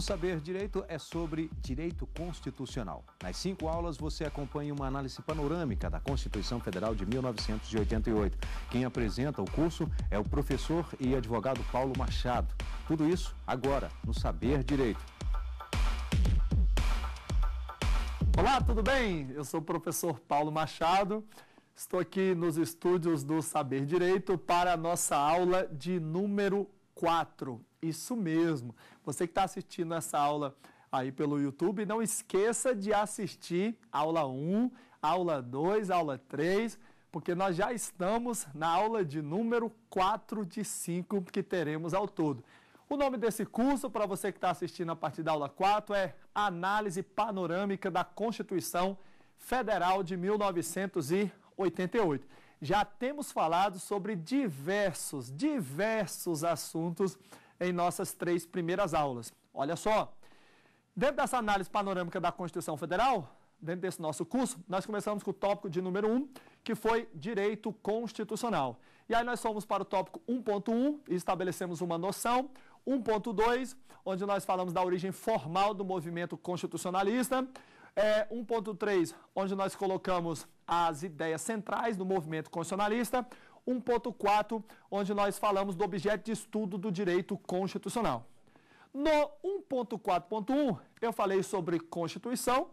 O Saber Direito é sobre direito constitucional. Nas cinco aulas, você acompanha uma análise panorâmica da Constituição Federal de 1988. Quem apresenta o curso é o professor e advogado Paulo Machado. Tudo isso agora no Saber Direito. Olá, tudo bem? Eu sou o professor Paulo Machado. Estou aqui nos estúdios do Saber Direito para a nossa aula de número 4. Isso mesmo. Você que está assistindo essa aula aí pelo YouTube, não esqueça de assistir aula 1, aula 2, aula 3, porque nós já estamos na aula de número 4 de 5 que teremos ao todo. O nome desse curso, para você que está assistindo a partir da aula 4, é Análise Panorâmica da Constituição Federal de 1988 já temos falado sobre diversos, diversos assuntos em nossas três primeiras aulas. Olha só, dentro dessa análise panorâmica da Constituição Federal, dentro desse nosso curso, nós começamos com o tópico de número 1, que foi direito constitucional. E aí nós fomos para o tópico 1.1 e estabelecemos uma noção. 1.2, onde nós falamos da origem formal do movimento constitucionalista é, 1.3, onde nós colocamos as ideias centrais do movimento constitucionalista. 1.4, onde nós falamos do objeto de estudo do direito constitucional. No 1.4.1, eu falei sobre Constituição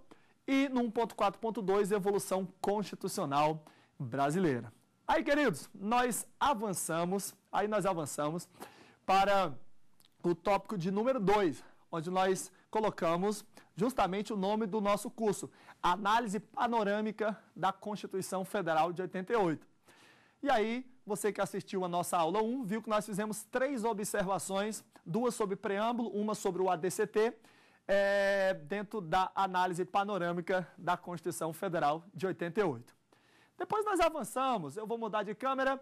e no 1.4.2, evolução constitucional brasileira. Aí, queridos, nós avançamos, aí nós avançamos para o tópico de número 2, onde nós colocamos justamente o nome do nosso curso, Análise Panorâmica da Constituição Federal de 88. E aí, você que assistiu a nossa aula 1, viu que nós fizemos três observações, duas sobre preâmbulo, uma sobre o ADCT, é, eh, dentro da análise panorâmica da Constituição Federal de 88. Depois nós avançamos, eu vou mudar de câmera,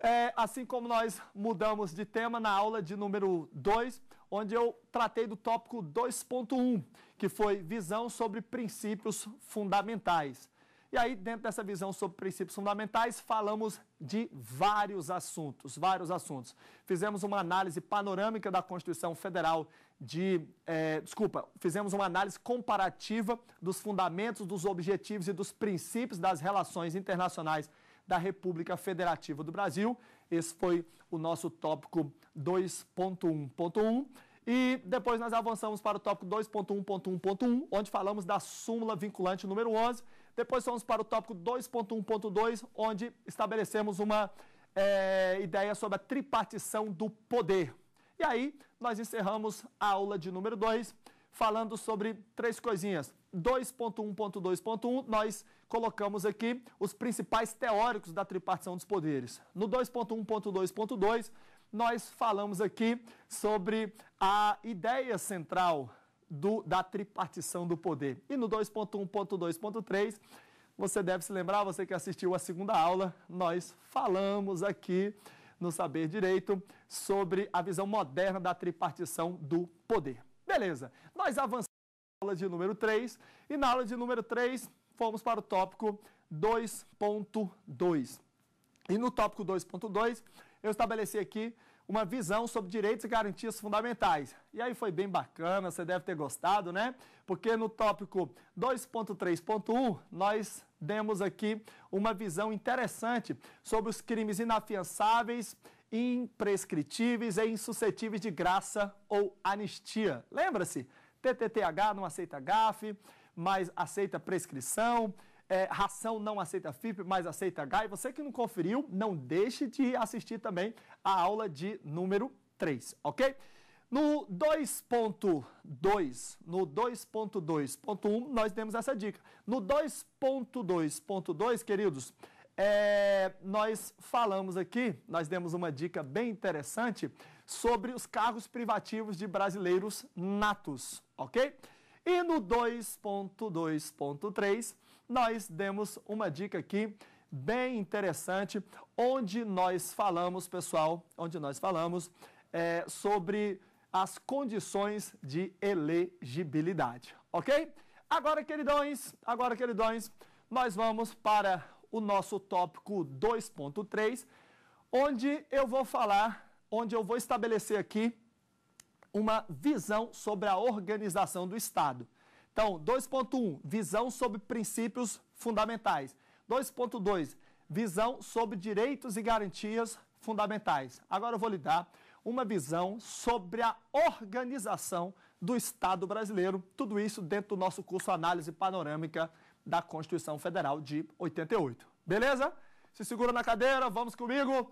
é, assim como nós mudamos de tema na aula de número 2, onde eu tratei do tópico 2.1, que foi visão sobre princípios fundamentais. E aí, dentro dessa visão sobre princípios fundamentais, falamos de vários assuntos, vários assuntos. Fizemos uma análise panorâmica da Constituição Federal de, é, desculpa, fizemos uma análise comparativa dos fundamentos, dos objetivos e dos princípios das relações internacionais da República Federativa do Brasil. Esse foi o nosso tópico 2.1.1. E depois nós avançamos para o tópico 2.1.1.1, onde falamos da súmula vinculante número 11. Depois fomos para o tópico 2.1.2, onde estabelecemos uma é, ideia sobre a tripartição do poder. E aí nós encerramos a aula de número 2, falando sobre três coisinhas. 2.1.2.1, nós colocamos aqui os principais teóricos da tripartição dos poderes. No 2.1.2.2, nós falamos aqui sobre a ideia central do, da tripartição do poder. E no 2.1.2.3, você deve se lembrar, você que assistiu a segunda aula, nós falamos aqui no Saber Direito sobre a visão moderna da tripartição do poder. Beleza, nós avançamos na aula de número 3 e na aula de número 3 fomos para o tópico 2.2. E no tópico 2.2, eu estabeleci aqui uma visão sobre direitos e garantias fundamentais. E aí foi bem bacana, você deve ter gostado, né? Porque no tópico 2.3.1 nós demos aqui uma visão interessante sobre os crimes inafiançáveis, imprescritíveis e insuscetíveis de graça ou anistia. Lembra-se? TTTH não aceita GAF, mas aceita prescrição, é, ração não aceita FIP, mas aceita H. E você que não conferiu, não deixe de assistir também a aula de número 3, ok? No 2.2, no 2.2.1, nós demos essa dica. No 2.2.2, queridos, é, nós falamos aqui, nós demos uma dica bem interessante sobre os cargos privativos de brasileiros natos, ok? E no 2.2.3, nós demos uma dica aqui bem interessante, onde nós falamos, pessoal, onde nós falamos é, sobre as condições de elegibilidade, ok? Agora, queridões, agora, queridões, nós vamos para o nosso tópico 2.3, onde eu vou falar, onde eu vou estabelecer aqui uma visão sobre a organização do Estado. Então, 2.1, visão sobre princípios fundamentais. 2.2, visão sobre direitos e garantias fundamentais. Agora eu vou lhe dar uma visão sobre a organização do Estado brasileiro, tudo isso dentro do nosso curso Análise Panorâmica da Constituição Federal de 88. Beleza? Se segura na cadeira, vamos comigo.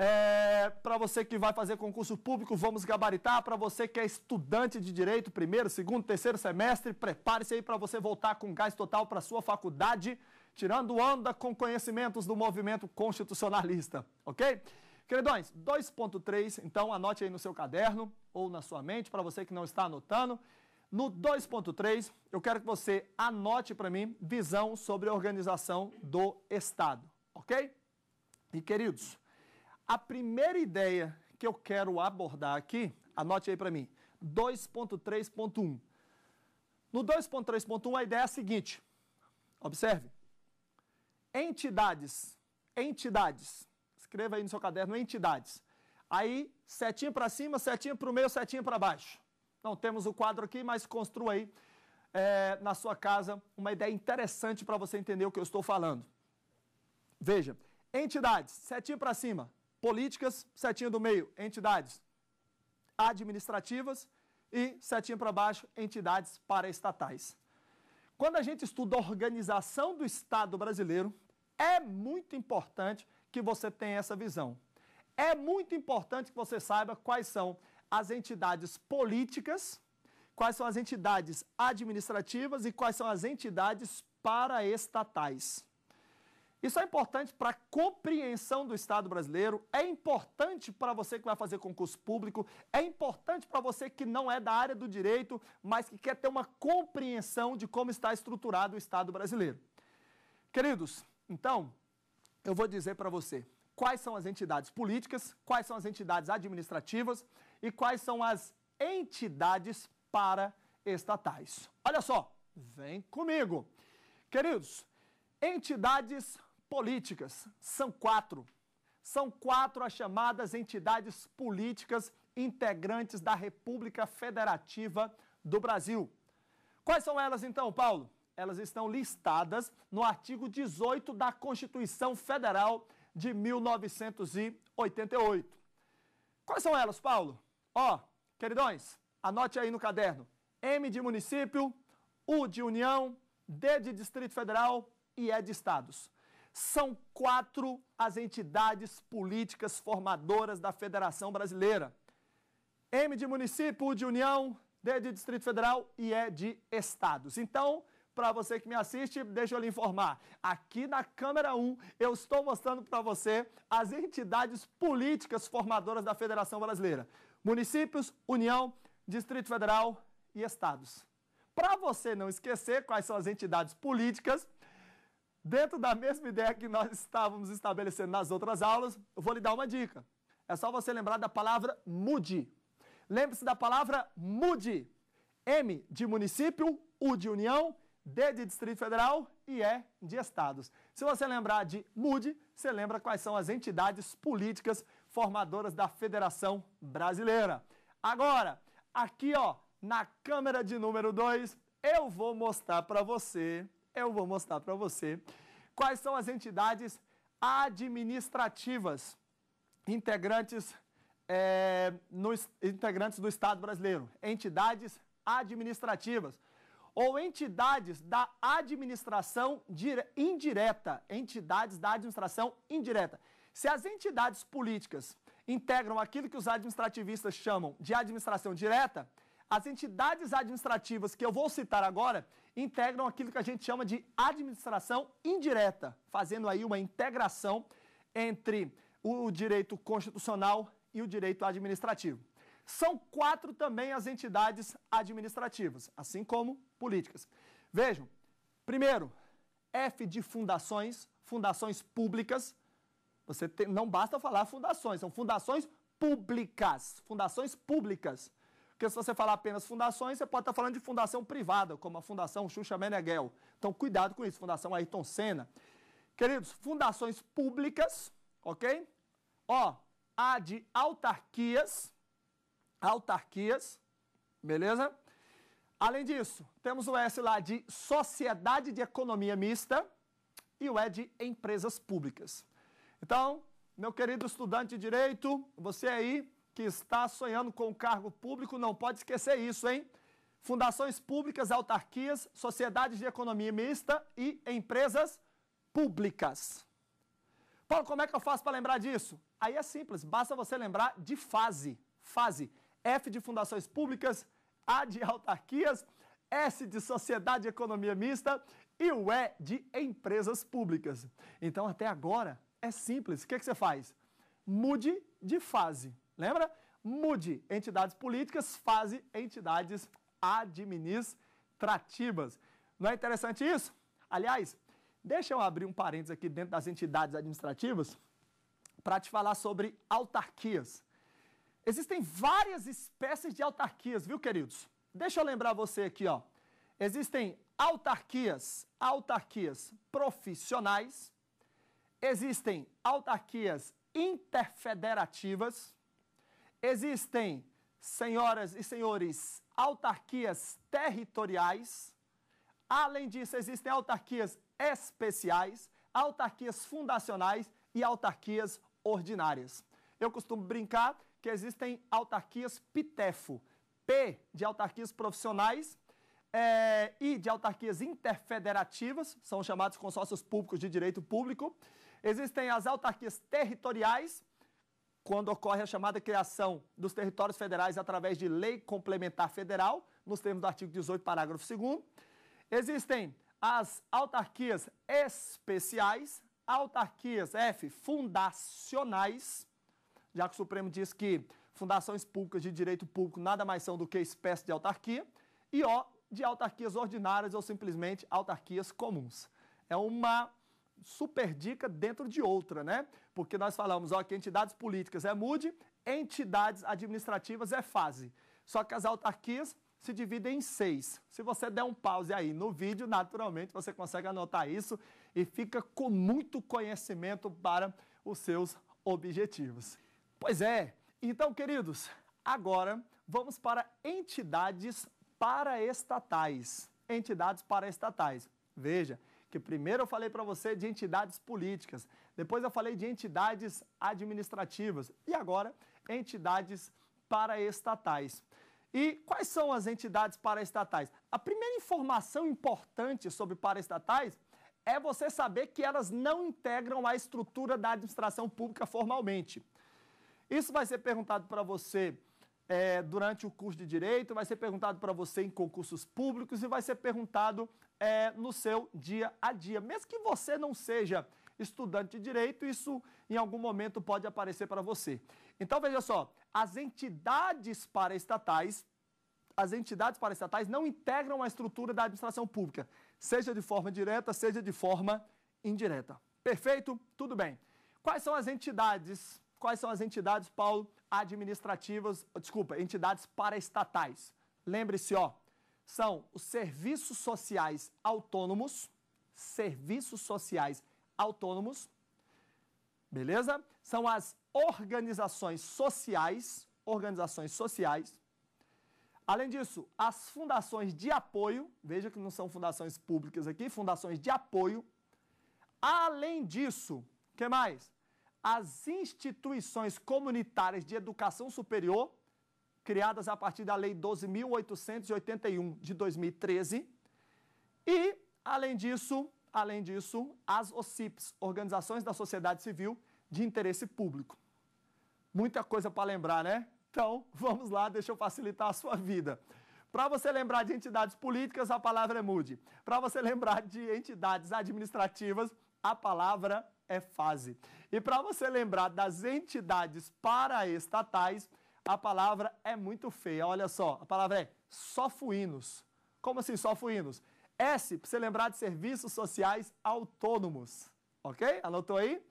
É, para você que vai fazer concurso público, vamos gabaritar. Para você que é estudante de direito, primeiro, segundo, terceiro semestre, prepare-se aí para você voltar com gás total para sua faculdade, tirando onda com conhecimentos do movimento constitucionalista, ok? Queridões, 2.3, então anote aí no seu caderno ou na sua mente, para você que não está anotando. No 2.3, eu quero que você anote para mim visão sobre a organização do Estado, ok? E queridos, a primeira ideia que eu quero abordar aqui, anote aí para mim, 2.3.1. No 2.3.1 a ideia é a seguinte, observe, entidades, entidades, escreva aí no seu caderno entidades, aí setinha para cima, setinha para o meio, setinha para baixo. Não temos o quadro aqui, mas construa aí é, na sua casa uma ideia interessante para você entender o que eu estou falando. Veja, entidades, setinha para cima, Políticas, setinha do meio, entidades administrativas e setinha para baixo, entidades paraestatais. Quando a gente estuda a organização do Estado brasileiro, é muito importante que você tenha essa visão. É muito importante que você saiba quais são as entidades políticas, quais são as entidades administrativas e quais são as entidades paraestatais. Isso é importante para a compreensão do Estado brasileiro, é importante para você que vai fazer concurso público, é importante para você que não é da área do direito, mas que quer ter uma compreensão de como está estruturado o Estado brasileiro. Queridos, então, eu vou dizer para você quais são as entidades políticas, quais são as entidades administrativas e quais são as entidades paraestatais. Olha só, vem comigo. Queridos, entidades políticas. São quatro. São quatro as chamadas entidades políticas integrantes da República Federativa do Brasil. Quais são elas então, Paulo? Elas estão listadas no artigo 18 da Constituição Federal de 1988. Quais são elas, Paulo? Ó, oh, queridões, anote aí no caderno. M de município, U de União, D de Distrito Federal e E de Estados. São quatro as entidades políticas formadoras da Federação Brasileira: M de município, de União, D de Distrito Federal e E de Estados. Então, para você que me assiste, deixa eu lhe informar. Aqui na câmera 1, eu estou mostrando para você as entidades políticas formadoras da Federação Brasileira: municípios, União, Distrito Federal e estados. Para você não esquecer quais são as entidades políticas, Dentro da mesma ideia que nós estávamos estabelecendo nas outras aulas, eu vou lhe dar uma dica. É só você lembrar da palavra mude. Lembre-se da palavra mude. M de município, U de União, D de Distrito Federal e E de Estados. Se você lembrar de MUDE, você lembra quais são as entidades políticas formadoras da Federação Brasileira. Agora, aqui ó, na câmera de número 2, eu vou mostrar para você eu vou mostrar para você quais são as entidades administrativas integrantes, é, no, integrantes do Estado brasileiro, entidades administrativas ou entidades da administração indireta, entidades da administração indireta. Se as entidades políticas integram aquilo que os administrativistas chamam de administração direta, as entidades administrativas que eu vou citar agora integram aquilo que a gente chama de administração indireta, fazendo aí uma integração entre o direito constitucional e o direito administrativo. São quatro também as entidades administrativas, assim como políticas. Vejam, primeiro, F de fundações, fundações públicas. Você tem, não basta falar fundações, são fundações públicas, fundações públicas. Porque se você falar apenas fundações, você pode estar tá falando de fundação privada, como a Fundação Xuxa Meneghel. Então, cuidado com isso, Fundação Ayrton Senna. Queridos, fundações públicas, ok? Ó, a de autarquias, autarquias, beleza? Além disso, temos o S lá de sociedade de economia mista e o E de empresas públicas. Então, meu querido estudante de direito, você aí que está sonhando com o um cargo público não pode esquecer isso, hein? Fundações públicas, autarquias, sociedades de economia mista e empresas públicas. Paulo, como é que eu faço para lembrar disso? Aí é simples, basta você lembrar de fase. Fase. F de fundações públicas, A de autarquias, S de sociedade de economia mista e o E de empresas públicas. Então, até agora, é simples. O que, é que você faz? Mude de fase. Lembra? Mude entidades políticas, faze entidades administrativas. Não é interessante isso? Aliás, deixa eu abrir um parênteses aqui dentro das entidades administrativas para te falar sobre autarquias. Existem várias espécies de autarquias, viu, queridos? Deixa eu lembrar você aqui, ó. Existem autarquias, autarquias profissionais, existem autarquias interfederativas, Existem, senhoras e senhores, autarquias territoriais. Além disso, existem autarquias especiais, autarquias fundacionais e autarquias ordinárias. Eu costumo brincar que existem autarquias PITEFO, P de autarquias profissionais é, e de autarquias interfederativas, são chamados consórcios públicos de direito público. Existem as autarquias territoriais, quando ocorre a chamada criação dos territórios federais através de lei complementar federal, nos termos do artigo 18, parágrafo 2 Existem as autarquias especiais, autarquias F, fundacionais, já que o Supremo diz que fundações públicas de direito público nada mais são do que espécie de autarquia, e O, de autarquias ordinárias ou simplesmente autarquias comuns. É uma super dica dentro de outra, né? Porque nós falamos ó, que entidades políticas é mude entidades administrativas é FASE. Só que as autarquias se dividem em seis. Se você der um pause aí no vídeo, naturalmente você consegue anotar isso e fica com muito conhecimento para os seus objetivos. Pois é, então, queridos, agora vamos para entidades paraestatais. Entidades paraestatais. Veja, que primeiro eu falei para você de entidades políticas, depois eu falei de entidades administrativas e agora entidades paraestatais. E quais são as entidades paraestatais? A primeira informação importante sobre paraestatais é você saber que elas não integram a estrutura da administração pública formalmente. Isso vai ser perguntado para você é, durante o curso de direito, vai ser perguntado para você em concursos públicos e vai ser perguntado é, no seu dia a dia. Mesmo que você não seja estudante de direito, isso em algum momento pode aparecer para você. Então veja só, as entidades paraestatais, as entidades paraestatais não integram a estrutura da administração pública, seja de forma direta, seja de forma indireta. Perfeito? Tudo bem. Quais são as entidades? Quais são as entidades, Paulo, administrativas, desculpa, entidades paraestatais. Lembre-se, ó, são os serviços sociais autônomos, serviços sociais autônomos, beleza? São as organizações sociais, organizações sociais. Além disso, as fundações de apoio, veja que não são fundações públicas aqui, fundações de apoio. Além disso, que mais? as instituições comunitárias de educação superior, criadas a partir da Lei 12.881 de 2013, e, além disso, além disso, as OCIPs, Organizações da Sociedade Civil de Interesse Público. Muita coisa para lembrar, né? Então, vamos lá, deixa eu facilitar a sua vida. Para você lembrar de entidades políticas, a palavra é mude. Para você lembrar de entidades administrativas, a palavra é é fase. E para você lembrar das entidades paraestatais, a palavra é muito feia. Olha só, a palavra é sofuínos. Como assim sofuínos? S, para você lembrar de serviços sociais autônomos. Ok? Anotou aí?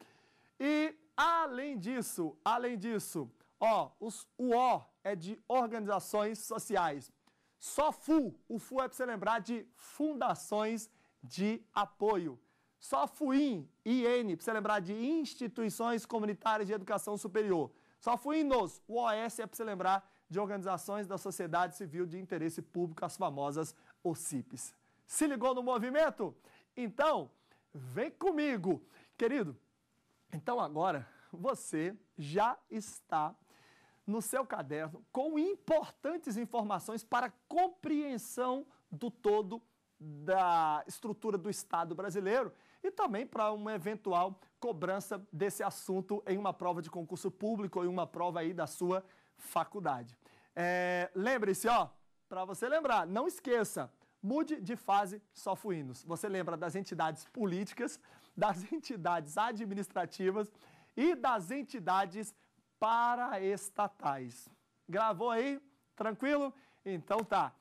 E além disso, além disso, ó, os, o O é de organizações sociais. Só FU, o FU é para você lembrar de fundações de apoio. Sofuim, IN, para você lembrar de instituições comunitárias de educação superior. Sofuim nos, o OS é para você lembrar de organizações da sociedade civil de interesse público, as famosas OCIPs. Se ligou no movimento? Então, vem comigo, querido. Então agora você já está no seu caderno com importantes informações para compreensão do todo da estrutura do Estado brasileiro e também para uma eventual cobrança desse assunto em uma prova de concurso público ou em uma prova aí da sua faculdade. É, Lembre-se, ó, para você lembrar, não esqueça, mude de fase só fuínos. Você lembra das entidades políticas, das entidades administrativas e das entidades paraestatais. Gravou aí? Tranquilo? Então tá.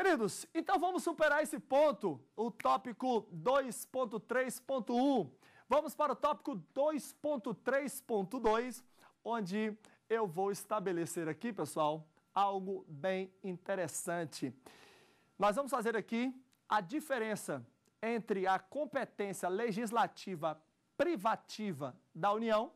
Queridos, então vamos superar esse ponto, o tópico 2.3.1. Vamos para o tópico 2.3.2, onde eu vou estabelecer aqui, pessoal, algo bem interessante. Nós vamos fazer aqui a diferença entre a competência legislativa privativa da União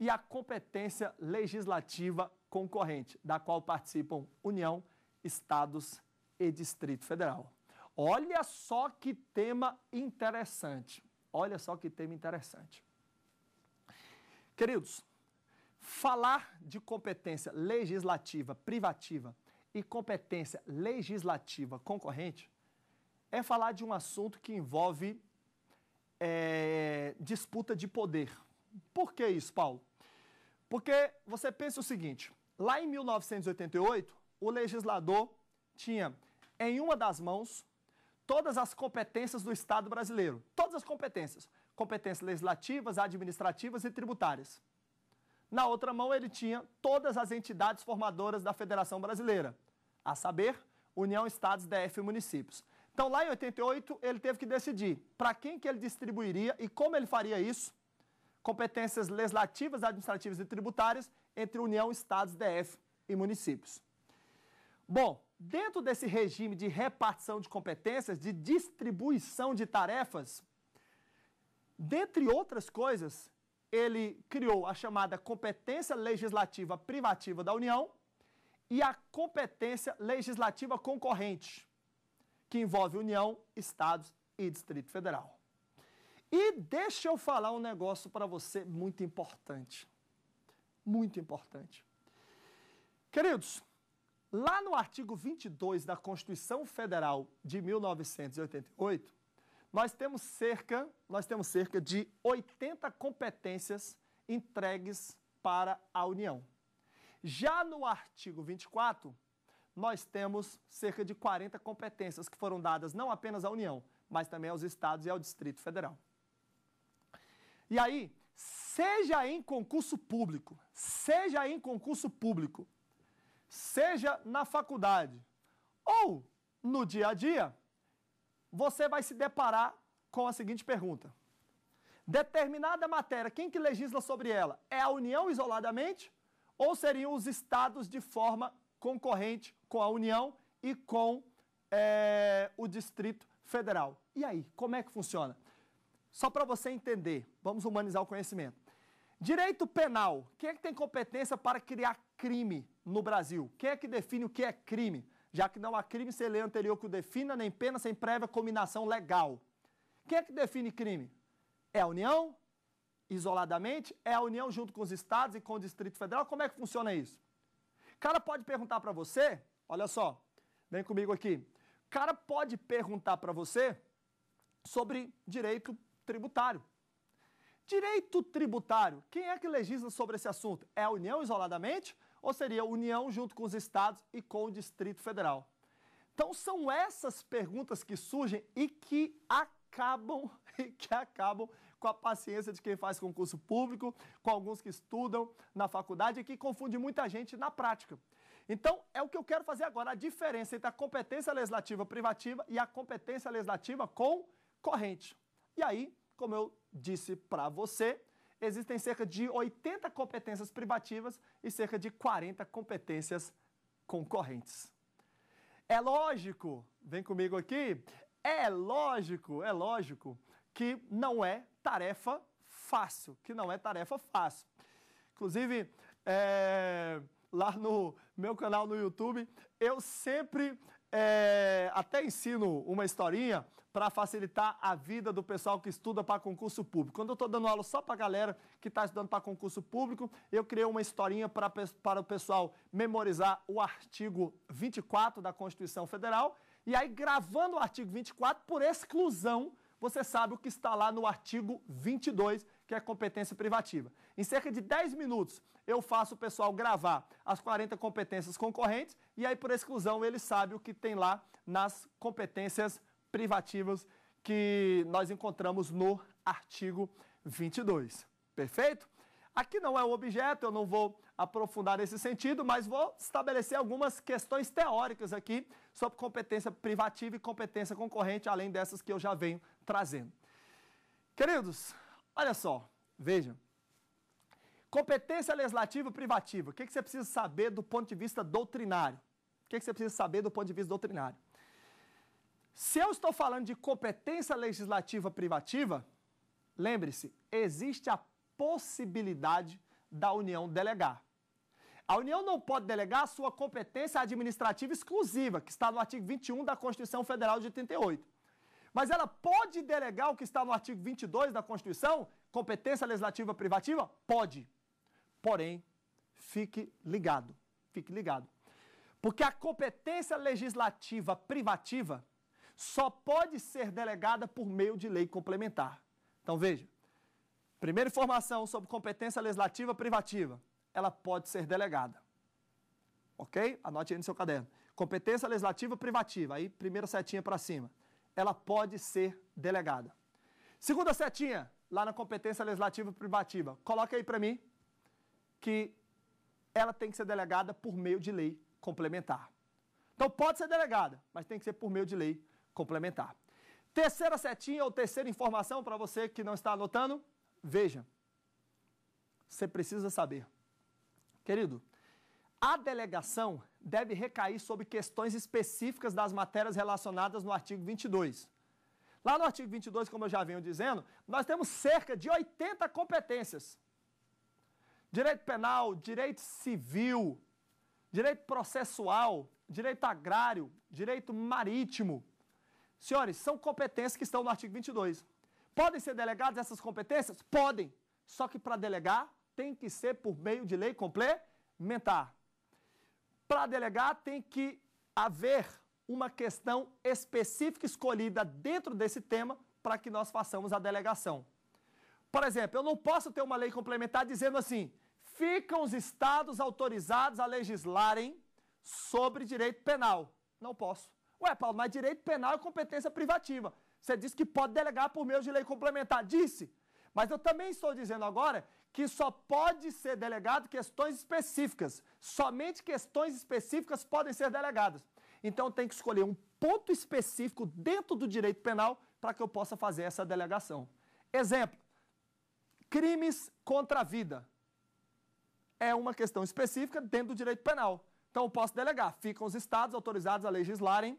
e a competência legislativa concorrente, da qual participam União, Estados e e Distrito Federal. Olha só que tema interessante. Olha só que tema interessante. Queridos, falar de competência legislativa privativa e competência legislativa concorrente é falar de um assunto que envolve é, disputa de poder. Por que isso, Paulo? Porque você pensa o seguinte: lá em 1988, o legislador tinha em uma das mãos todas as competências do Estado brasileiro. Todas as competências. Competências legislativas, administrativas e tributárias. Na outra mão, ele tinha todas as entidades formadoras da Federação Brasileira, a saber, União, Estados, DF e Municípios. Então, lá em 88, ele teve que decidir para quem que ele distribuiria e como ele faria isso, competências legislativas, administrativas e tributárias entre União, Estados, DF e Municípios. Bom, Dentro desse regime de repartição de competências, de distribuição de tarefas, dentre outras coisas, ele criou a chamada competência legislativa privativa da União e a competência legislativa concorrente, que envolve União, Estados e Distrito Federal. E deixa eu falar um negócio para você muito importante. Muito importante. Queridos, Lá no artigo 22 da Constituição Federal de 1988, nós temos cerca, nós temos cerca de 80 competências entregues para a União. Já no artigo 24, nós temos cerca de 40 competências que foram dadas não apenas à União, mas também aos estados e ao Distrito Federal. E aí, seja em concurso público, seja em concurso público seja na faculdade ou no dia a dia, você vai se deparar com a seguinte pergunta. Determinada matéria, quem que legisla sobre ela? É a União isoladamente ou seriam os estados de forma concorrente com a União e com é, o Distrito Federal? E aí, como é que funciona? Só para você entender, vamos humanizar o conhecimento. Direito penal, quem é que tem competência para criar crime no Brasil. Quem é que define o que é crime? Já que não há crime sem lei anterior que o defina, nem pena sem prévia combinação legal. Quem é que define crime? É a União, isoladamente? É a União junto com os estados e com o Distrito Federal? Como é que funciona isso? O cara pode perguntar para você, olha só, vem comigo aqui. O cara pode perguntar para você sobre direito tributário. Direito tributário, quem é que legisla sobre esse assunto? É a União isoladamente? ou seria União junto com os estados e com o Distrito Federal? Então são essas perguntas que surgem e que acabam e que acabam com a paciência de quem faz concurso público, com alguns que estudam na faculdade e que confunde muita gente na prática. Então, é o que eu quero fazer agora, a diferença entre a competência legislativa privativa e a competência legislativa com corrente. E aí, como eu disse para você, existem cerca de 80 competências privativas e cerca de 40 competências concorrentes. É lógico, vem comigo aqui, é lógico, é lógico que não é tarefa fácil, que não é tarefa fácil. Inclusive, é, lá no meu canal no YouTube, eu sempre é, até ensino uma historinha para facilitar a vida do pessoal que estuda para concurso público. Quando eu estou dando aula só para a galera que está estudando para concurso público, eu criei uma historinha para o pessoal memorizar o artigo 24 da Constituição Federal. E aí, gravando o artigo 24, por exclusão, você sabe o que está lá no artigo 22 que é competência privativa. Em cerca de 10 minutos, eu faço o pessoal gravar as 40 competências concorrentes e aí, por exclusão, ele sabe o que tem lá nas competências privativas que nós encontramos no artigo 22. Perfeito? Aqui não é o objeto, eu não vou aprofundar nesse sentido, mas vou estabelecer algumas questões teóricas aqui sobre competência privativa e competência concorrente, além dessas que eu já venho trazendo. Queridos, Olha só, vejam. Competência legislativa privativa. O que, que você precisa saber do ponto de vista doutrinário? O que, que você precisa saber do ponto de vista doutrinário? Se eu estou falando de competência legislativa privativa, lembre-se, existe a possibilidade da União delegar. A União não pode delegar sua competência administrativa exclusiva, que está no artigo 21 da Constituição Federal de 88. Mas ela pode delegar o que está no artigo 22 da Constituição, competência legislativa privativa? Pode. Porém, fique ligado. Fique ligado. Porque a competência legislativa privativa só pode ser delegada por meio de lei complementar. Então veja, primeira informação sobre competência legislativa privativa, ela pode ser delegada. Ok? Anote aí no seu caderno. Competência legislativa privativa, aí primeira setinha para cima ela pode ser delegada. Segunda setinha, lá na competência legislativa privativa, coloca aí para mim que ela tem que ser delegada por meio de lei complementar. Então pode ser delegada, mas tem que ser por meio de lei complementar. Terceira setinha ou terceira informação para você que não está anotando, veja. Você precisa saber. Querido, a delegação deve recair sobre questões específicas das matérias relacionadas no artigo 22. Lá no artigo 22, como eu já venho dizendo, nós temos cerca de 80 competências. Direito penal, direito civil, direito processual, direito agrário, direito marítimo. Senhores, são competências que estão no artigo 22. Podem ser delegadas essas competências? Podem. Só que para delegar, tem que ser por meio de lei complementar. Para delegar, tem que haver uma questão específica escolhida dentro desse tema para que nós façamos a delegação. Por exemplo, eu não posso ter uma lei complementar dizendo assim: ficam os estados autorizados a legislarem sobre direito penal. Não posso. Ué, Paulo, mas direito penal é competência privativa. Você disse que pode delegar por meio de lei complementar. Disse. Mas eu também estou dizendo agora que só pode ser delegado questões específicas. Somente questões específicas podem ser delegadas. Então tem que escolher um ponto específico dentro do direito penal para que eu possa fazer essa delegação. Exemplo: crimes contra a vida. É uma questão específica dentro do direito penal. Então eu posso delegar. Ficam os estados autorizados a legislarem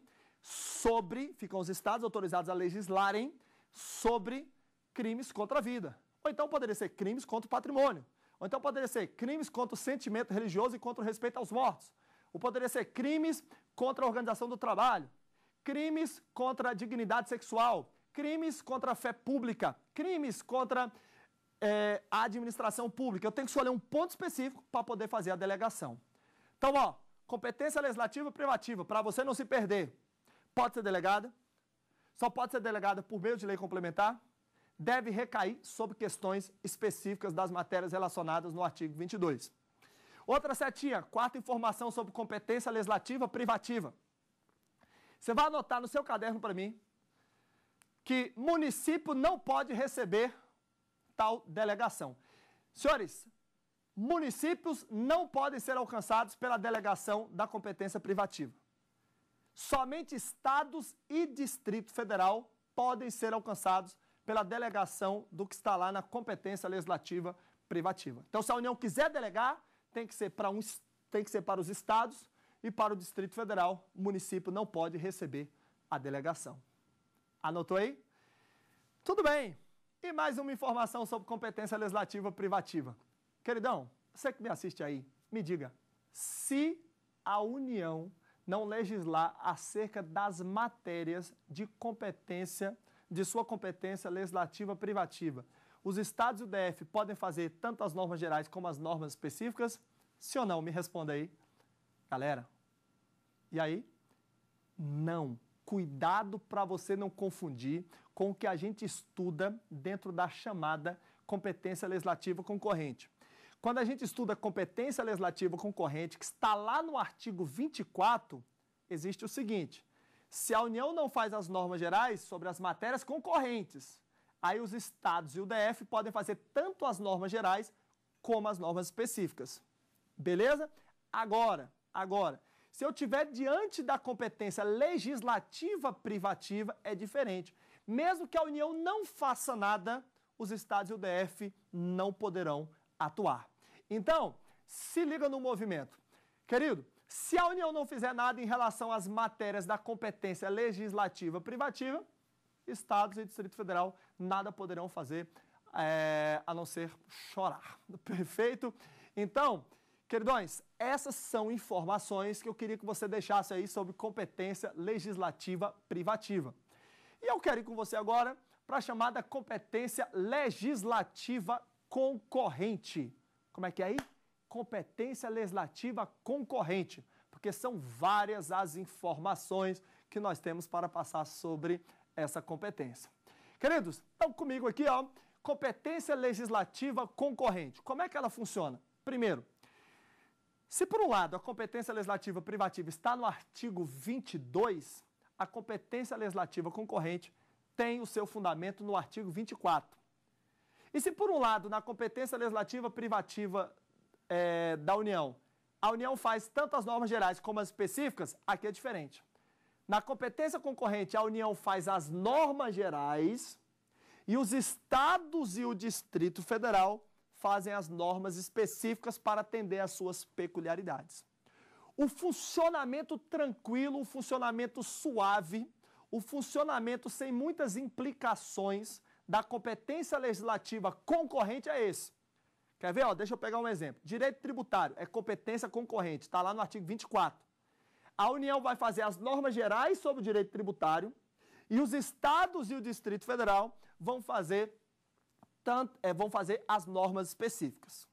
sobre, ficam os estados autorizados a legislarem sobre crimes contra a vida. Ou então poderia ser crimes contra o patrimônio. Ou então poderia ser crimes contra o sentimento religioso e contra o respeito aos mortos. Ou poderia ser crimes contra a organização do trabalho. Crimes contra a dignidade sexual. Crimes contra a fé pública. Crimes contra é, a administração pública. Eu tenho que escolher um ponto específico para poder fazer a delegação. Então, ó, competência legislativa privativa, para você não se perder. Pode ser delegada, só pode ser delegada por meio de lei complementar, deve recair sobre questões específicas das matérias relacionadas no artigo 22. Outra setinha, quarta informação sobre competência legislativa privativa. Você vai anotar no seu caderno para mim que município não pode receber tal delegação. Senhores, municípios não podem ser alcançados pela delegação da competência privativa. Somente estados e Distrito Federal podem ser alcançados pela delegação do que está lá na competência legislativa privativa. Então, se a União quiser delegar, tem que ser para, um, tem que ser para os estados e para o Distrito Federal. O município não pode receber a delegação. Anotou aí? Tudo bem. E mais uma informação sobre competência legislativa privativa. Queridão, você que me assiste aí, me diga: se a União não legislar acerca das matérias de competência de sua competência legislativa privativa. Os estados e o DF podem fazer tanto as normas gerais como as normas específicas? Se ou não, me responda aí. Galera, e aí? Não. Cuidado para você não confundir com o que a gente estuda dentro da chamada competência legislativa concorrente. Quando a gente estuda competência legislativa concorrente, que está lá no artigo 24, existe o seguinte: se a União não faz as normas gerais sobre as matérias concorrentes, aí os estados e o DF podem fazer tanto as normas gerais como as normas específicas. Beleza? Agora, agora, se eu tiver diante da competência legislativa privativa é diferente. Mesmo que a União não faça nada, os estados e o DF não poderão atuar. Então, se liga no movimento. Querido, se a União não fizer nada em relação às matérias da competência legislativa privativa, estados e Distrito Federal nada poderão fazer é, a não ser chorar. Perfeito? Então, queridões, essas são informações que eu queria que você deixasse aí sobre competência legislativa privativa. E eu quero ir com você agora para a chamada competência legislativa concorrente. Como é que é aí? competência legislativa concorrente, porque são várias as informações que nós temos para passar sobre essa competência. Queridos, estão comigo aqui, ó. Competência legislativa concorrente. Como é que ela funciona? Primeiro, se por um lado a competência legislativa privativa está no artigo 22, a competência legislativa concorrente tem o seu fundamento no artigo 24. E se por um lado na competência legislativa privativa é, da União, a União faz tanto as normas gerais como as específicas, aqui é diferente. Na competência concorrente, a União faz as normas gerais e os estados e o Distrito Federal fazem as normas específicas para atender às suas peculiaridades. O funcionamento tranquilo, o funcionamento suave, o funcionamento sem muitas implicações da competência legislativa concorrente é esse. Quer ver? Ó, deixa eu pegar um exemplo. Direito tributário é competência concorrente, está lá no artigo 24. A União vai fazer as normas gerais sobre o direito tributário e os estados e o Distrito Federal vão fazer, tanto, é, eh, vão fazer as normas específicas.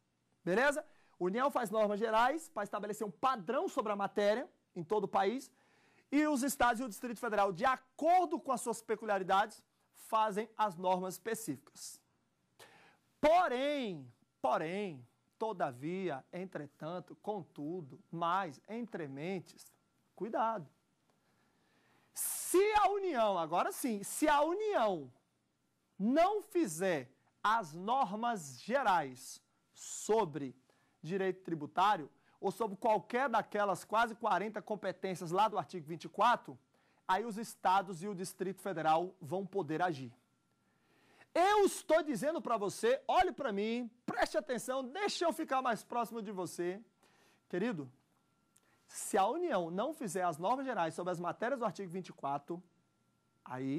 Beleza? A União faz normas gerais para estabelecer um padrão sobre a matéria em todo o país e os estados e o Distrito Federal, de acordo com as suas peculiaridades, fazem as normas específicas. Porém, Porém, todavia, entretanto, contudo, mas entre mentes, cuidado. Se a união, agora sim, se a união não fizer as normas gerais sobre direito tributário ou sobre qualquer daquelas quase 40 competências lá do artigo 24, aí os estados e o Distrito Federal vão poder agir. Eu estou dizendo para você, olhe para mim, preste atenção, deixa eu ficar mais próximo de você. Querido, se a União não fizer as normas gerais sobre as matérias do artigo 24, aí,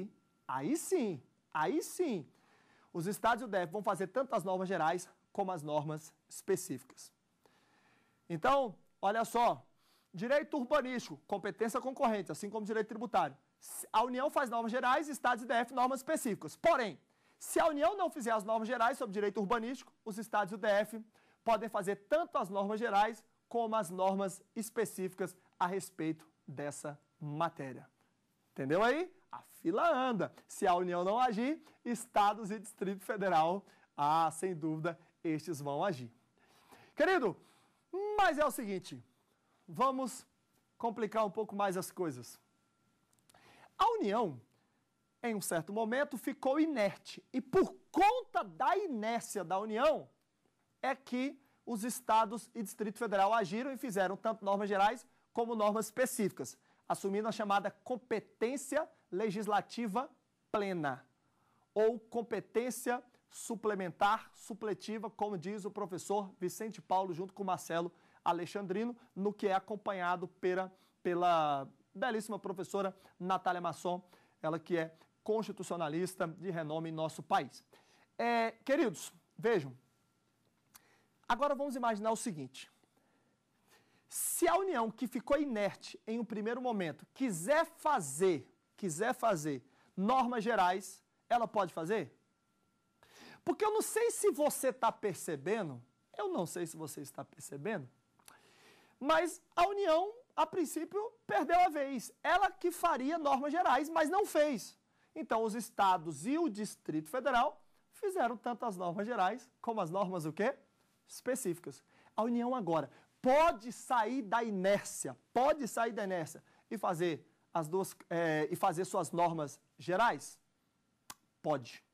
aí sim, aí sim, os estados e o DF vão fazer tanto as normas gerais como as normas específicas. Então, olha só, direito urbanístico, competência concorrente, assim como direito tributário. A União faz normas gerais, estados e DF normas específicas. Porém, se a União não fizer as normas gerais sobre direito urbanístico, os estados e o DF podem fazer tanto as normas gerais como as normas específicas a respeito dessa matéria. Entendeu aí? A fila anda. Se a União não agir, estados e Distrito Federal, ah, sem dúvida, estes vão agir. Querido, mas é o seguinte, vamos complicar um pouco mais as coisas. A União em um certo momento, ficou inerte. E por conta da inércia da União, é que os estados e Distrito Federal agiram e fizeram tanto normas gerais como normas específicas, assumindo a chamada competência legislativa plena ou competência suplementar, supletiva, como diz o professor Vicente Paulo, junto com Marcelo Alexandrino, no que é acompanhado pela, pela belíssima professora Natália Masson, ela que é constitucionalista de renome em nosso país. É, queridos, vejam. Agora vamos imaginar o seguinte. Se a União, que ficou inerte em um primeiro momento, quiser fazer, quiser fazer normas gerais, ela pode fazer? Porque eu não sei se você está percebendo, eu não sei se você está percebendo, mas a União, a princípio, perdeu a vez. Ela que faria normas gerais, mas não fez. Então, os estados e o Distrito Federal fizeram tanto as normas gerais como as normas o quê? específicas. A União agora pode sair da inércia, pode sair da inércia e fazer as duas é, e fazer suas normas gerais? Pode,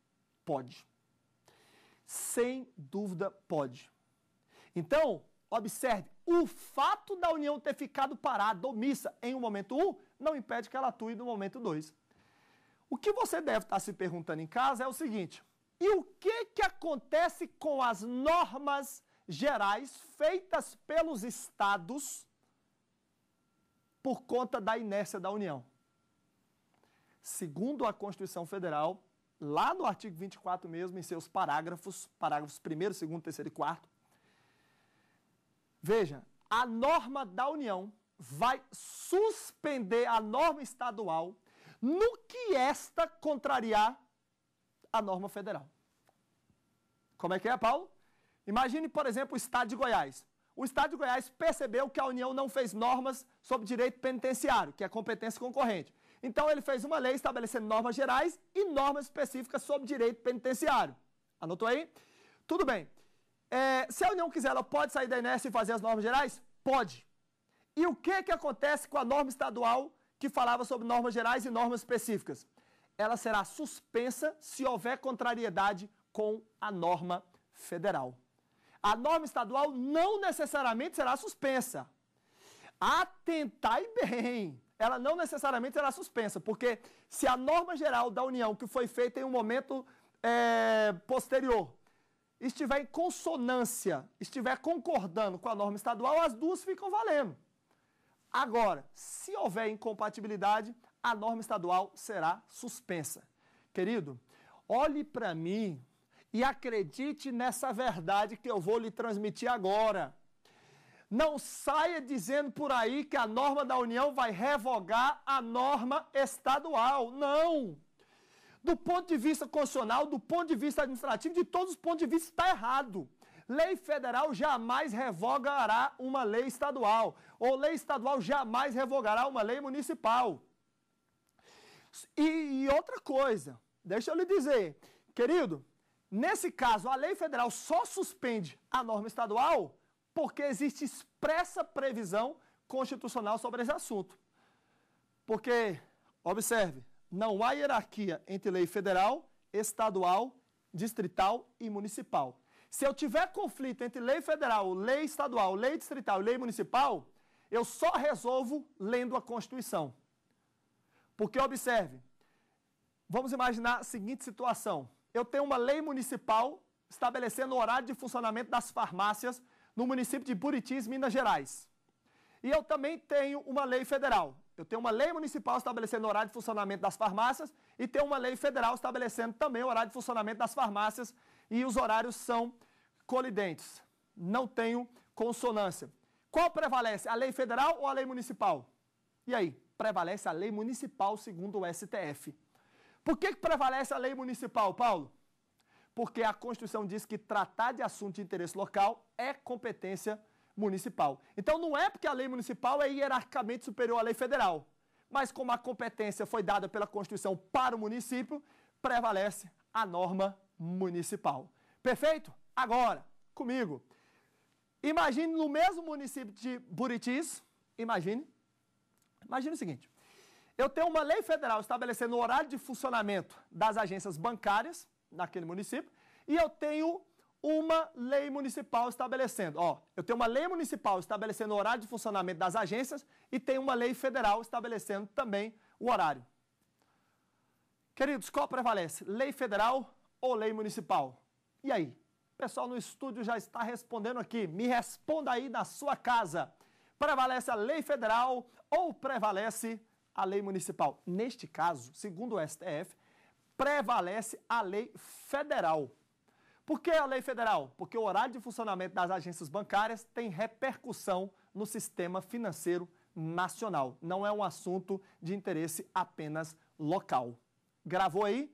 pode. Sem dúvida pode. Então, observe, o fato da União ter ficado parada, omissa, em um momento 1, um, não impede que ela atue no momento 2. O que você deve estar se perguntando em casa é o seguinte: e o que, que acontece com as normas gerais feitas pelos estados por conta da inércia da União? Segundo a Constituição Federal, lá no artigo 24 mesmo, em seus parágrafos, parágrafos 1, 2, 3 e 4, veja, a norma da União vai suspender a norma estadual no que esta contrariar a norma federal. Como é que é, Paulo? Imagine, por exemplo, o Estado de Goiás. O Estado de Goiás percebeu que a União não fez normas sobre direito penitenciário, que é competência concorrente. Então, ele fez uma lei estabelecendo normas gerais e normas específicas sobre direito penitenciário. Anotou aí? Tudo bem. É, se a União quiser, ela pode sair da inércia e fazer as normas gerais? Pode. E o que, que acontece com a norma estadual que falava sobre normas gerais e normas específicas. Ela será suspensa se houver contrariedade com a norma federal. A norma estadual não necessariamente será suspensa. Atentai bem, ela não necessariamente será suspensa, porque se a norma geral da União, que foi feita em um momento é, posterior, estiver em consonância, estiver concordando com a norma estadual, as duas ficam valendo. Agora, se houver incompatibilidade, a norma estadual será suspensa. Querido, olhe para mim e acredite nessa verdade que eu vou lhe transmitir agora. Não saia dizendo por aí que a norma da União vai revogar a norma estadual. Não! Do ponto de vista constitucional, do ponto de vista administrativo, de todos os pontos de vista, está errado. Lei federal jamais revogará uma lei estadual, ou lei estadual jamais revogará uma lei municipal. E, e outra coisa, deixa eu lhe dizer, querido, nesse caso, a lei federal só suspende a norma estadual porque existe expressa previsão constitucional sobre esse assunto. Porque, observe, não há hierarquia entre lei federal, estadual, distrital e municipal. Se eu tiver conflito entre lei federal, lei estadual, lei distrital e lei municipal, eu só resolvo lendo a Constituição. Porque observe, vamos imaginar a seguinte situação. Eu tenho uma lei municipal estabelecendo o horário de funcionamento das farmácias no município de Buritis, Minas Gerais. E eu também tenho uma lei federal. Eu tenho uma lei municipal estabelecendo o horário de funcionamento das farmácias e tenho uma lei federal estabelecendo também o horário de funcionamento das farmácias e os horários são colidentes. Não tenho consonância. Qual prevalece, a lei federal ou a lei municipal? E aí, prevalece a lei municipal segundo o STF. Por que, que prevalece a lei municipal, Paulo? Porque a Constituição diz que tratar de assunto de interesse local é competência municipal. Então não é porque a lei municipal é hierarquicamente superior à lei federal, mas como a competência foi dada pela Constituição para o município, prevalece a norma municipal. Perfeito? Agora, comigo. Imagine no mesmo município de Buritis, imagine, imagine o seguinte, eu tenho uma lei federal estabelecendo o horário de funcionamento das agências bancárias naquele município e eu tenho uma lei municipal estabelecendo, ó, eu tenho uma lei municipal estabelecendo o horário de funcionamento das agências e tem uma lei federal estabelecendo também o horário. Queridos, qual prevalece? Lei federal ou lei municipal? E aí? pessoal no estúdio já está respondendo aqui. Me responda aí na sua casa. Prevalece a lei federal ou prevalece a lei municipal? Neste caso, segundo o STF, prevalece a lei federal. Por que a lei federal? Porque o horário de funcionamento das agências bancárias tem repercussão no sistema financeiro nacional. Não é um assunto de interesse apenas local. Gravou aí?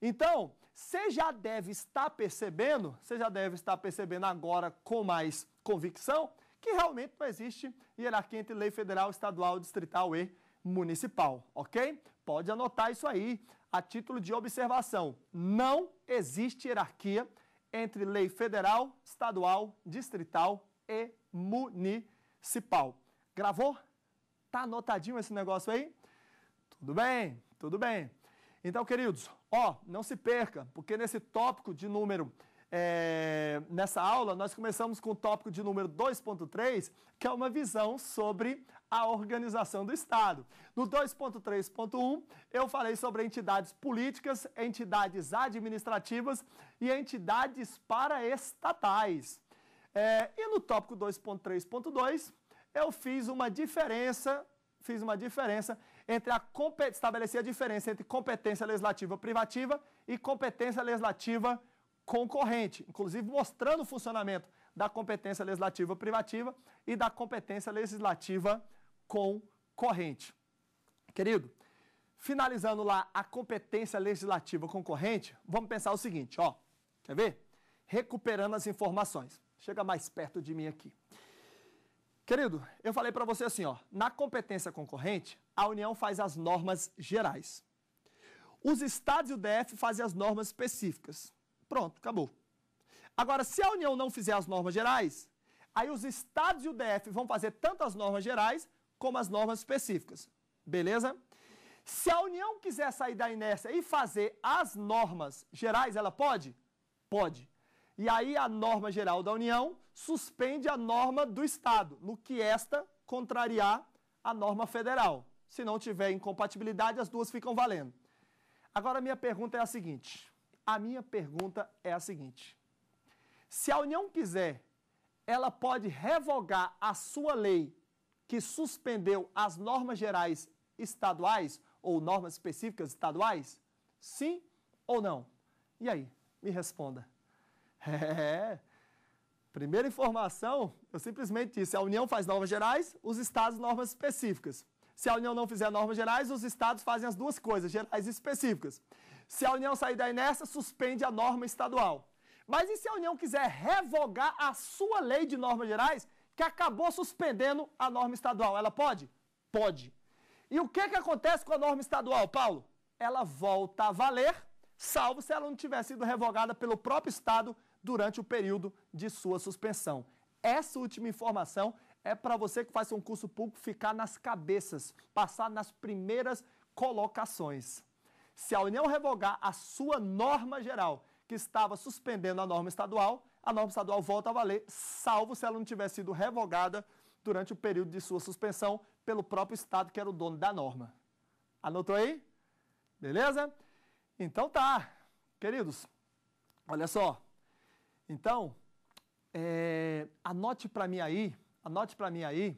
Então, você já deve estar percebendo, você já deve estar percebendo agora com mais convicção, que realmente não existe hierarquia entre lei federal, estadual, distrital e municipal, ok? Pode anotar isso aí a título de observação. Não existe hierarquia entre lei federal, estadual, distrital e municipal. Gravou? Tá anotadinho esse negócio aí? Tudo bem, tudo bem. Então, queridos, Ó, oh, não se perca, porque nesse tópico de número, é, nessa aula, nós começamos com o tópico de número 2.3, que é uma visão sobre a organização do Estado. No 2.3.1, eu falei sobre entidades políticas, entidades administrativas e entidades paraestatais. É, e no tópico 2.3.2, eu fiz uma diferença, fiz uma diferença entre a estabelecer a diferença entre competência legislativa privativa e competência legislativa concorrente, inclusive mostrando o funcionamento da competência legislativa privativa e da competência legislativa concorrente. Querido, finalizando lá a competência legislativa concorrente, vamos pensar o seguinte, ó. Quer ver? Recuperando as informações. Chega mais perto de mim aqui. Querido, eu falei para você assim, ó, na competência concorrente, a União faz as normas gerais. Os estados e o DF fazem as normas específicas. Pronto, acabou. Agora, se a União não fizer as normas gerais, aí os estados e o DF vão fazer tanto as normas gerais como as normas específicas. Beleza? Se a União quiser sair da inércia e fazer as normas gerais, ela pode? Pode. E aí a norma geral da União suspende a norma do Estado, no que esta contrariar a norma federal. Se não tiver incompatibilidade, as duas ficam valendo. Agora, minha pergunta é a seguinte. A minha pergunta é a seguinte. Se a União quiser, ela pode revogar a sua lei que suspendeu as normas gerais estaduais ou normas específicas estaduais? Sim ou não? E aí? Me responda. É. Primeira informação, eu simplesmente disse, a União faz normas gerais, os estados normas específicas. Se a União não fizer normas gerais, os estados fazem as duas coisas, gerais e específicas. Se a União sair da inércia, suspende a norma estadual. Mas e se a União quiser revogar a sua lei de normas gerais, que acabou suspendendo a norma estadual? Ela pode? Pode. E o que, que acontece com a norma estadual, Paulo? Ela volta a valer, salvo se ela não tiver sido revogada pelo próprio Estado durante o período de sua suspensão. Essa última informação é para você que faz um curso público ficar nas cabeças, passar nas primeiras colocações. Se a União revogar a sua norma geral, que estava suspendendo a norma estadual, a norma estadual volta a valer, salvo se ela não tiver sido revogada durante o período de sua suspensão pelo próprio Estado, que era o dono da norma. Anotou aí? Beleza? Então tá, queridos, olha só. Então, é, anote para mim aí, anote para mim aí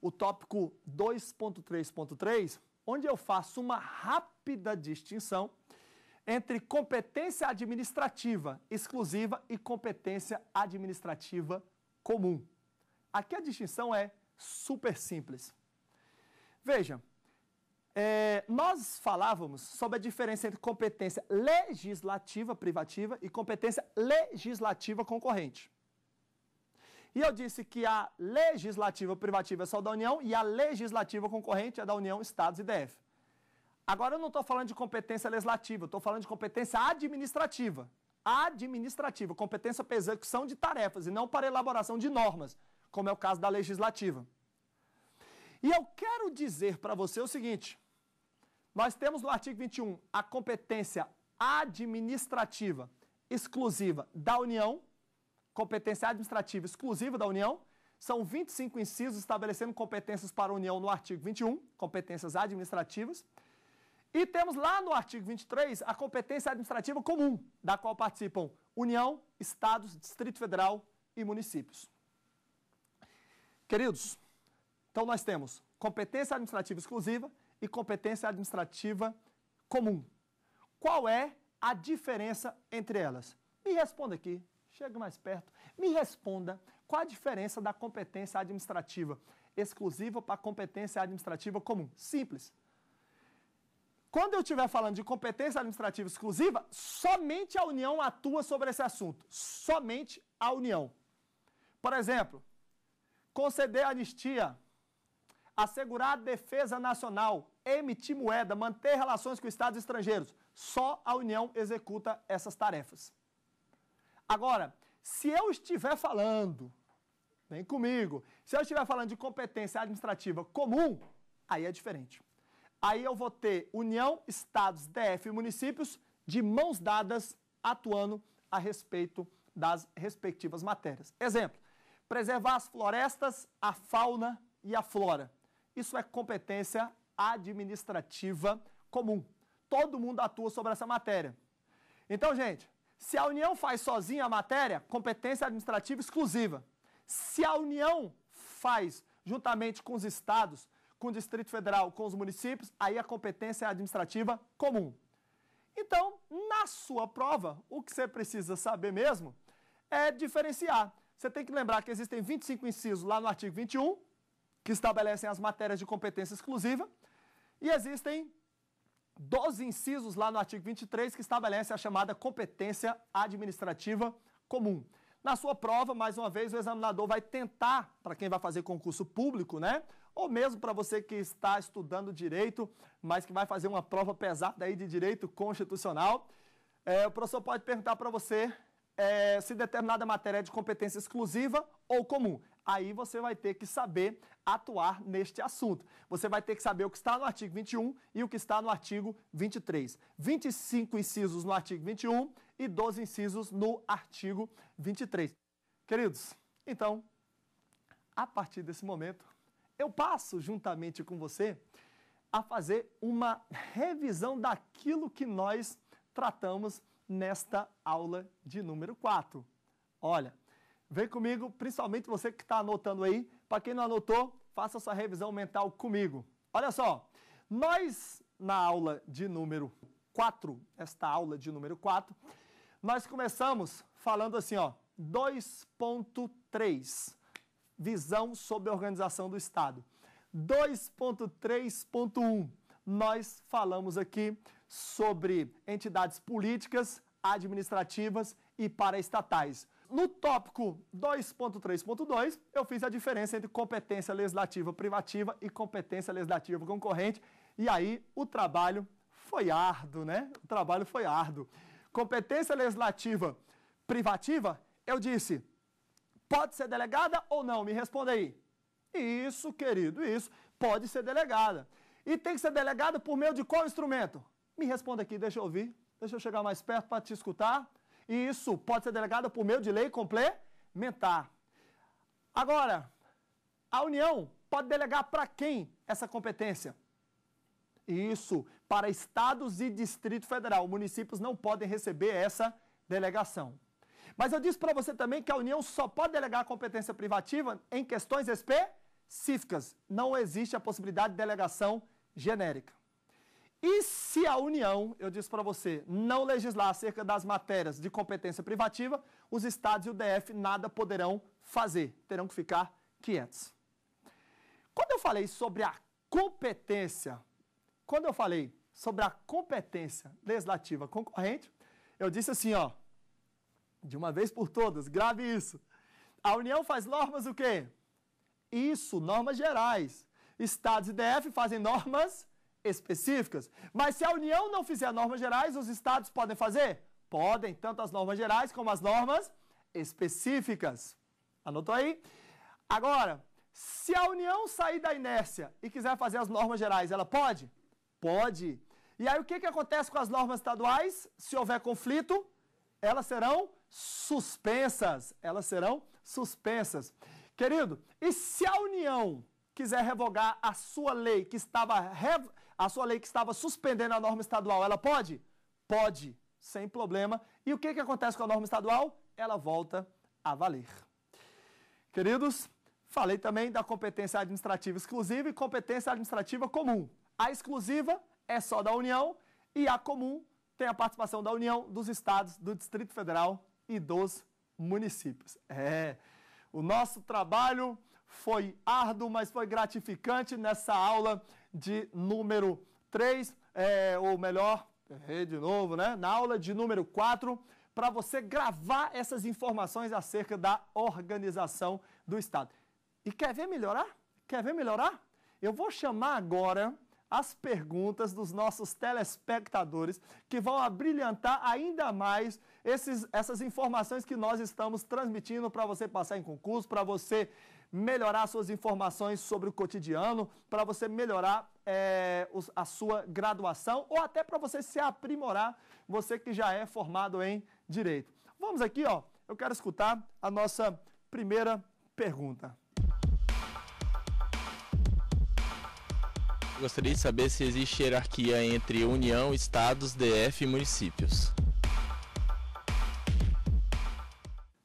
o tópico 2.3.3, onde eu faço uma rápida distinção entre competência administrativa exclusiva e competência administrativa comum. Aqui a distinção é super simples. Veja, é, nós falávamos sobre a diferença entre competência legislativa privativa e competência legislativa concorrente. E eu disse que a legislativa privativa é só da União e a legislativa concorrente é da União, Estados e DF. Agora eu não estou falando de competência legislativa, estou falando de competência administrativa. Administrativa, competência para execução de tarefas e não para elaboração de normas, como é o caso da legislativa. E eu quero dizer para você o seguinte: nós temos no artigo 21 a competência administrativa exclusiva da União, competência administrativa exclusiva da União, são 25 incisos estabelecendo competências para a União no artigo 21, competências administrativas. E temos lá no artigo 23 a competência administrativa comum, da qual participam União, Estados, Distrito Federal e municípios. Queridos, então nós temos competência administrativa exclusiva e competência administrativa comum. Qual é a diferença entre elas? Me responda aqui, chega mais perto. Me responda qual a diferença da competência administrativa exclusiva para competência administrativa comum. Simples. Quando eu estiver falando de competência administrativa exclusiva, somente a União atua sobre esse assunto. Somente a União. Por exemplo, conceder anistia assegurar a defesa nacional, emitir moeda, manter relações com estados estrangeiros. Só a União executa essas tarefas. Agora, se eu estiver falando, vem comigo, se eu estiver falando de competência administrativa comum, aí é diferente. Aí eu vou ter União, Estados, DF e municípios de mãos dadas atuando a respeito das respectivas matérias. Exemplo: preservar as florestas, a fauna e a flora. Isso é competência administrativa comum. Todo mundo atua sobre essa matéria. Então, gente, se a União faz sozinha a matéria, competência administrativa exclusiva. Se a União faz juntamente com os estados, com o Distrito Federal, com os municípios, aí a competência é administrativa comum. Então, na sua prova, o que você precisa saber mesmo é diferenciar. Você tem que lembrar que existem 25 incisos lá no artigo 21 que estabelecem as matérias de competência exclusiva. E existem 12 incisos lá no artigo 23 que estabelece a chamada competência administrativa comum. Na sua prova, mais uma vez, o examinador vai tentar, para quem vai fazer concurso público, né? Ou mesmo para você que está estudando direito, mas que vai fazer uma prova pesada aí de direito constitucional, é, o professor pode perguntar para você é, se determinada matéria é de competência exclusiva ou comum aí você vai ter que saber atuar neste assunto. Você vai ter que saber o que está no artigo 21 e o que está no artigo 23. 25 incisos no artigo 21 e 12 incisos no artigo 23. Queridos, então, a partir desse momento, eu passo juntamente com você a fazer uma revisão daquilo que nós tratamos nesta aula de número 4. Olha, Vem comigo, principalmente você que está anotando aí. Para quem não anotou, faça sua revisão mental comigo. Olha só, nós na aula de número 4, esta aula de número 4, nós começamos falando assim, ó, 2.3, visão sobre a organização do Estado. 2.3.1, nós falamos aqui sobre entidades políticas, administrativas e paraestatais. No tópico 2.3.2, eu fiz a diferença entre competência legislativa privativa e competência legislativa concorrente. E aí o trabalho foi árduo, né? O trabalho foi árduo. Competência legislativa privativa, eu disse, pode ser delegada ou não? Me responda aí. Isso, querido, isso. Pode ser delegada. E tem que ser delegada por meio de qual instrumento? Me responda aqui, deixa eu ouvir. Deixa eu chegar mais perto para te escutar e isso pode ser delegado por meio de lei complementar. Agora, a União pode delegar para quem essa competência? Isso, para estados e Distrito Federal. Municípios não podem receber essa delegação. Mas eu disse para você também que a União só pode delegar a competência privativa em questões específicas. Não existe a possibilidade de delegação genérica. E se a União, eu disse para você, não legislar acerca das matérias de competência privativa, os estados e o DF nada poderão fazer, terão que ficar quietos. Quando eu falei sobre a competência, quando eu falei sobre a competência legislativa concorrente, eu disse assim, ó, de uma vez por todas, grave isso. A União faz normas o quê? Isso, normas gerais. Estados e DF fazem normas específicas. Mas se a União não fizer normas gerais, os estados podem fazer? Podem, tanto as normas gerais como as normas específicas. Anotou aí? Agora, se a União sair da inércia e quiser fazer as normas gerais, ela pode? Pode. E aí o que, que acontece com as normas estaduais? Se houver conflito, elas serão suspensas. Elas serão suspensas. Querido, e se a União quiser revogar a sua lei que estava a sua lei que estava suspendendo a norma estadual, ela pode? Pode, sem problema. E o que, que acontece com a norma estadual? Ela volta a valer. Queridos, falei também da competência administrativa exclusiva e competência administrativa comum. A exclusiva é só da União e a comum tem a participação da União, dos estados, do Distrito Federal e dos municípios. É, o nosso trabalho foi árduo, mas foi gratificante nessa aula de número 3, é, ou melhor, errei de novo, né? Na aula de número 4, para você gravar essas informações acerca da organização do Estado. E quer ver melhorar? Quer ver melhorar? Eu vou chamar agora as perguntas dos nossos telespectadores que vão abrilhantar ainda mais esses, essas informações que nós estamos transmitindo para você passar em concurso, para você melhorar suas informações sobre o cotidiano, para você melhorar é, a sua graduação ou até para você se aprimorar, você que já é formado em direito. Vamos aqui, ó. Eu quero escutar a nossa primeira pergunta. gostaria de saber se existe hierarquia entre União, Estados, DF e municípios.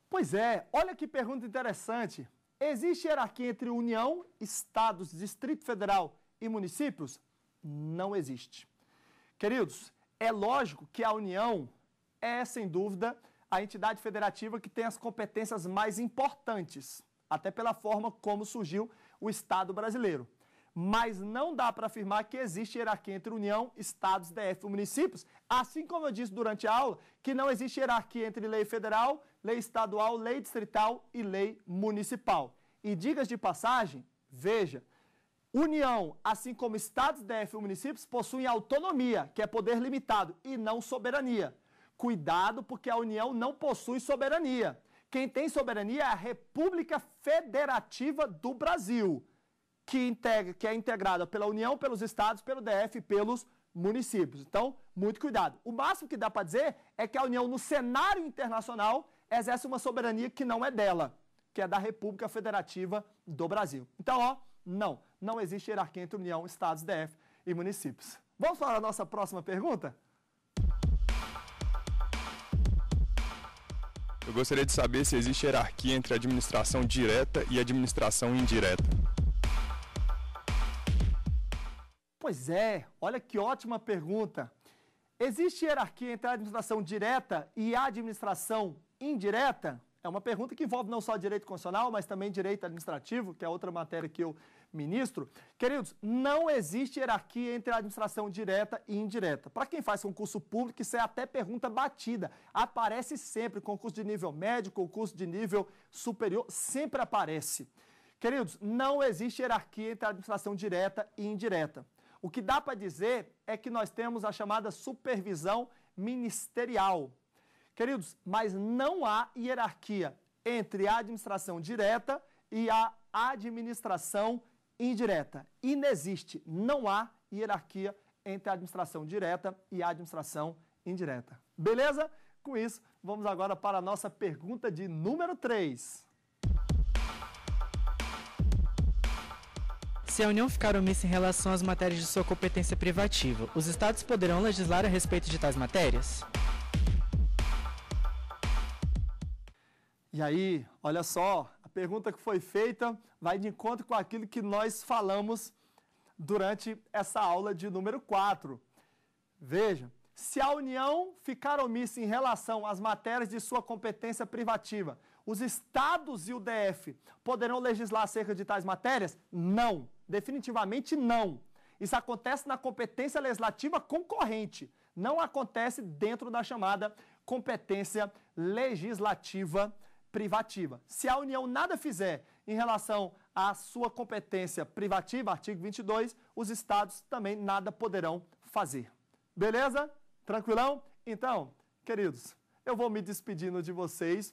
Pois é, olha que pergunta interessante. Existe hierarquia entre União, Estados, Distrito Federal e municípios? Não existe. Queridos, é lógico que a União é, sem dúvida, a entidade federativa que tem as competências mais importantes, até pela forma como surgiu o Estado brasileiro mas não dá para afirmar que existe hierarquia entre União, Estados, DF e municípios, assim como eu disse durante a aula, que não existe hierarquia entre lei federal, lei estadual, lei distrital e lei municipal. E digas de passagem, veja, União, assim como Estados, DF e municípios, possuem autonomia, que é poder limitado, e não soberania. Cuidado, porque a União não possui soberania. Quem tem soberania é a República Federativa do Brasil que, integra, que é integrada pela União, pelos estados, pelo DF e pelos municípios. Então, muito cuidado. O máximo que dá para dizer é que a União, no cenário internacional, exerce uma soberania que não é dela, que é da República Federativa do Brasil. Então, ó, não, não existe hierarquia entre União, Estados, DF e municípios. Vamos para a nossa próxima pergunta? Eu gostaria de saber se existe hierarquia entre administração direta e administração indireta. Pois é, olha que ótima pergunta. Existe hierarquia entre a administração direta e a administração indireta? É uma pergunta que envolve não só direito constitucional, mas também direito administrativo, que é outra matéria que eu ministro. Queridos, não existe hierarquia entre a administração direta e indireta. Para quem faz concurso público, isso é até pergunta batida. Aparece sempre, concurso de nível médio, concurso de nível superior, sempre aparece. Queridos, não existe hierarquia entre a administração direta e indireta. O que dá para dizer é que nós temos a chamada supervisão ministerial. Queridos, mas não há hierarquia entre a administração direta e a administração indireta. Inexiste, não há hierarquia entre a administração direta e a administração indireta. Beleza? Com isso, vamos agora para a nossa pergunta de número 3. se a União ficar omissa em relação às matérias de sua competência privativa, os Estados poderão legislar a respeito de tais matérias? E aí, olha só, a pergunta que foi feita vai de encontro com aquilo que nós falamos durante essa aula de número 4. Veja, se a União ficar omissa em relação às matérias de sua competência privativa, os estados e o DF poderão legislar acerca de tais matérias? Não. Definitivamente não. Isso acontece na competência legislativa concorrente, não acontece dentro da chamada competência legislativa privativa. Se a União nada fizer em relação à sua competência privativa, artigo 22, os estados também nada poderão fazer. Beleza? Tranquilão? Então, queridos, eu vou me despedindo de vocês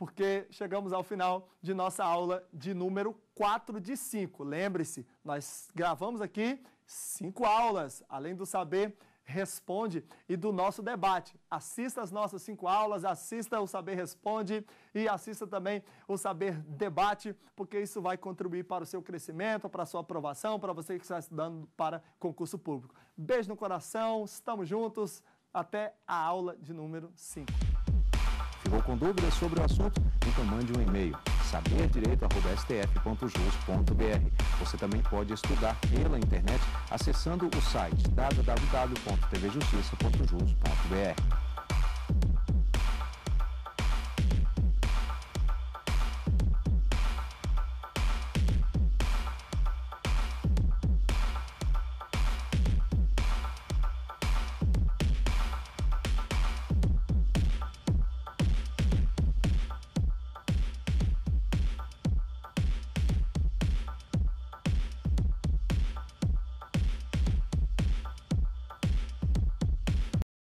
porque chegamos ao final de nossa aula de número 4 de 5. Lembre-se, nós gravamos aqui cinco aulas, além do saber responde e do nosso debate. Assista as nossas cinco aulas, assista o Saber Responde e assista também o Saber Debate, porque isso vai contribuir para o seu crescimento, para a sua aprovação, para você que está estudando para concurso público. Beijo no coração, estamos juntos, até a aula de número 5. Ficou com dúvidas sobre o assunto? Então mande um e-mail saberdireito.stf.jus.br. Você também pode estudar pela internet acessando o site www.tvjustiça.jus.br.